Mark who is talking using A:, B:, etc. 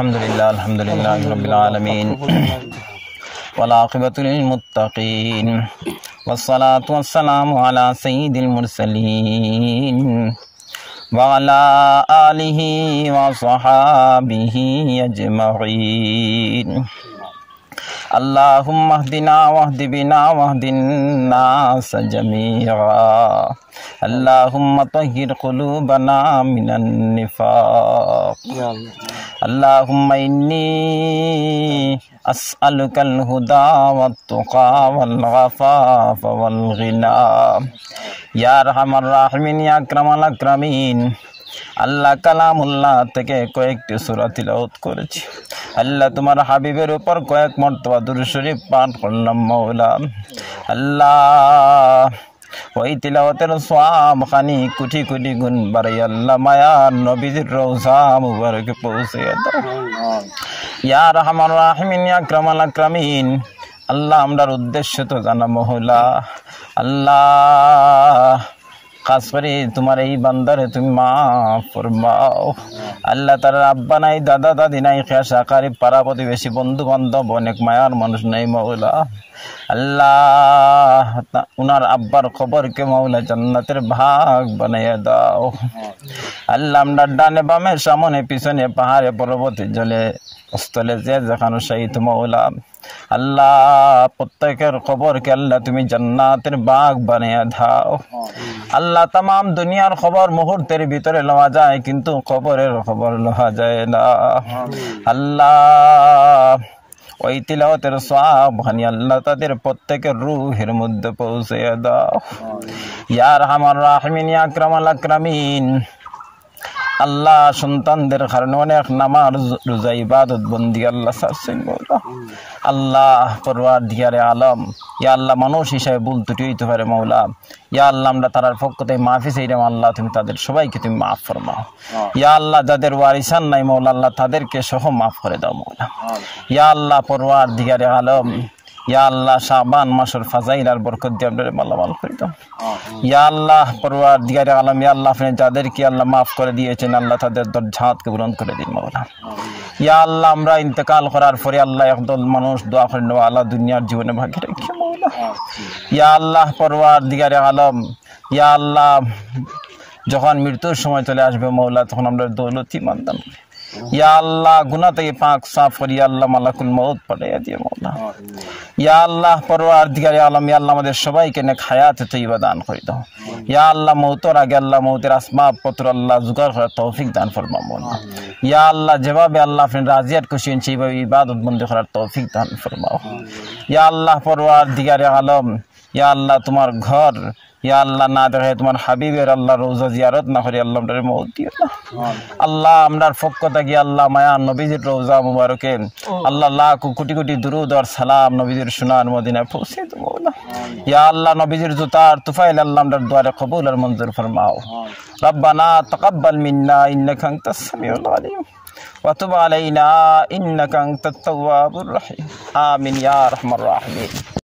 A: الحمد لله الحمد لله رب العالمين والعاقبة للمتقين والصلاة والسلام على سيد المرسلين وعلى آله وصحابه أجمعين اللهم اهدنا واهد بنا واهد الناس جميعا اللهم طهر قلوبنا من النفاق اللهم إني أسألك الهدى والتقى والغفاف والغنى يا أرحم الراحمين يا أكرم الأكرمين আল্লাহ কালাম উল্লাহ থেকে কয়েকটি সুরা তিলাওত করেছি আল্লাহ তোমার হাবিবের উপর কয়েক মর্তবা দুরু শরীফ পাঠ করলাম মৌলা আল্লাহ ওই তিলাওয়াতের সাম খানি কুঠি কুটি গুন বাড়াই আল্লাহ মায়ার নবীজির রৌসা মুবারকে পৌঁছে ইয়া রহমান রাহমিন আক্রমণ আক্রমিন আল্লাহ আমরার উদ্দেশ্য তো জানা মহলা আল্লাহ খাস করে তোমার এই বান্দারে তুমি মা ফরমাও আল্লাহ তার আব্বা নাই দাদা দাদি নাই খেয়া সাকারি পাড়া প্রতিবেশী বন্ধু বান্ধব অনেক মায়ার মানুষ নাই মৌলা আল্লাহ উনার আব্বার খবর কে মৌলা জান্নাতের ভাগ বানাইয়া দাও আল্লাহ আমরা ডানে বামে সামনে পিছনে পাহাড়ে পর্বতে জলে অস্তলে যে যেখানে তো মৌলা আল্লাহ প্রত্যেকের খবরকে আল্লাহ তুমি জান্নাতের বাঘ বানিয়ে দাও আল্লাহ তাম দুনিয়ার খবর মুহূর্তের ভিতরে লওয়া যায় কিন্তু খবরের খবর লওয়া যায় না আল্লাহ ওই তিলাওয়াতের সব হানি আল্লাহ তাদের প্রত্যেকের রুহের মধ্যে পৌঁছে দাও ইয়ার হামার রাহমিন আকরাম আল্লাহ সন্তানদের কারণে অনেক নামার রোজা ইবাদত বন্দি আল্লাহ সারছেন আল্লাহ পরওয়ার দিয়ারে আলম ইয়া আল্লাহ মানুষ হিসাবে বল তুটি হইতে পারে মৌলা ইয়া আল্লাহ আমরা তারার পক্ষ থেকে মাফি চাইলাম আল্লাহ তুমি তাদের সবাইকে তুমি মাফ ফরমাও ইয়া আল্লাহ যাদের ওয়ারিসান নাই মৌলা আল্লাহ তাদেরকে সহ মাফ করে দাও মৌলা ইয়া আল্লাহ পরওয়ার দিয়ারে আলম ইয়া আল্লাহ শাহবান মাসুর ফাজাইল আর বরকত দিয়ে আপনার আল্লাহ ভালো করে ইয়া আল্লাহ পরোয়ার দিগার আলম ইয়া আল্লাহ আপনি যাদেরকে আল্লাহ মাফ করে দিয়েছেন আল্লাহ তাদের দরজাতকে বুলন্দ করে দিন মাওলা ইয়া আল্লাহ আমরা ইন্তেকাল করার পরে আল্লাহ একদল মানুষ দোয়া করে নেওয়া আল্লাহ দুনিয়ার জীবনে ভাগে রেখে মাওলা ইয়া আল্লাহ পরোয়ার দিগার আলম ইয়া আল্লাহ যখন মৃত্যুর সময় চলে আসবে মৌলা তখন আমরা দৌলতি মানতাম ইয়া আল্লাহ গুনা থেকে পাক সাফ করি আল্লাহ মালাকুল মদ পাঠাইয়া দিয়ে মৌলা ইয়া আল্লাহ পরোয়ার দিগারি আলম ইয়া আল্লাহ আমাদের সবাইকে নেক হায়াতে তৈবা দান করে দাও ইয়া আল্লাহ মৌতর আগে আল্লাহ মৌতের আসমাবপত্র আল্লাহ জোগাড় করার তৌফিক দান ফরমা মৌলা ইয়া আল্লাহ যেভাবে আল্লাহ আপনি রাজিয়াত খুশিয়েন সেইভাবে ইবাদত বন্দি করার তৌফিক দান ফরমাও ইয়া আল্লাহ পরোয়ার দিগারি আলম ইয়া আল্লাহ তোমার ঘর ইয়া আল্লাহ না দেখে তোমার হাবিবের আল্লাহ রোজা জিয়ারত না করি আল্লাহ আমাদের দিও না আল্লাহ আমরার পক্ষ থাকি আল্লাহ মায়া নবীজির রোজা মুবারকে আল্লাহ লাখ কোটি কোটি দুরুদ আর সালাম নবীজির সোনার মদিনায় পৌঁছে দেবো না ইয়া আল্লাহ নবীজির জুতার তুফাইল আল্লাহ দুয়ারে কবুল আর মঞ্জুর ফরমাও রব্বানা তকাব্বাল মিন্না ইন্নাকা আনতাস সামিউল আলিম وتب علينا إنك أنت التواب الرحيم آمين يا الراحمين